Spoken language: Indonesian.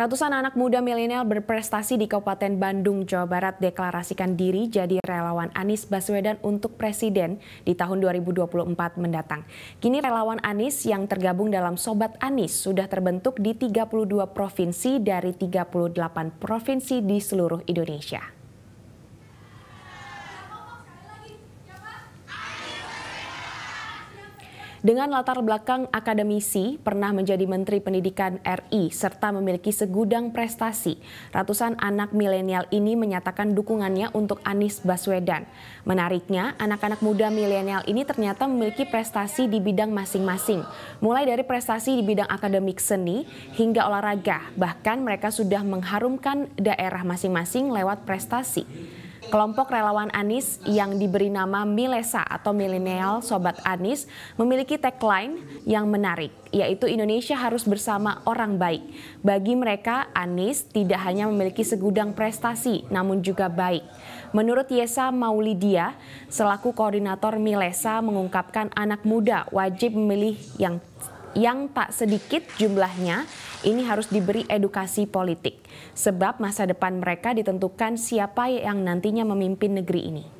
Ratusan anak muda milenial berprestasi di Kabupaten Bandung, Jawa Barat deklarasikan diri jadi relawan Anies Baswedan untuk Presiden di tahun 2024 mendatang. Kini relawan Anies yang tergabung dalam Sobat Anies sudah terbentuk di 32 provinsi dari 38 provinsi di seluruh Indonesia. Dengan latar belakang akademisi, pernah menjadi Menteri Pendidikan RI serta memiliki segudang prestasi, ratusan anak milenial ini menyatakan dukungannya untuk Anies Baswedan. Menariknya, anak-anak muda milenial ini ternyata memiliki prestasi di bidang masing-masing, mulai dari prestasi di bidang akademik seni hingga olahraga, bahkan mereka sudah mengharumkan daerah masing-masing lewat prestasi. Kelompok relawan Anis yang diberi nama Milesa atau Milenial Sobat Anis memiliki tagline yang menarik, yaitu Indonesia harus bersama orang baik. Bagi mereka, Anis tidak hanya memiliki segudang prestasi, namun juga baik. Menurut Yesa Maulidia, selaku koordinator Milesa mengungkapkan anak muda wajib memilih yang yang tak sedikit jumlahnya ini harus diberi edukasi politik. Sebab masa depan mereka ditentukan siapa yang nantinya memimpin negeri ini.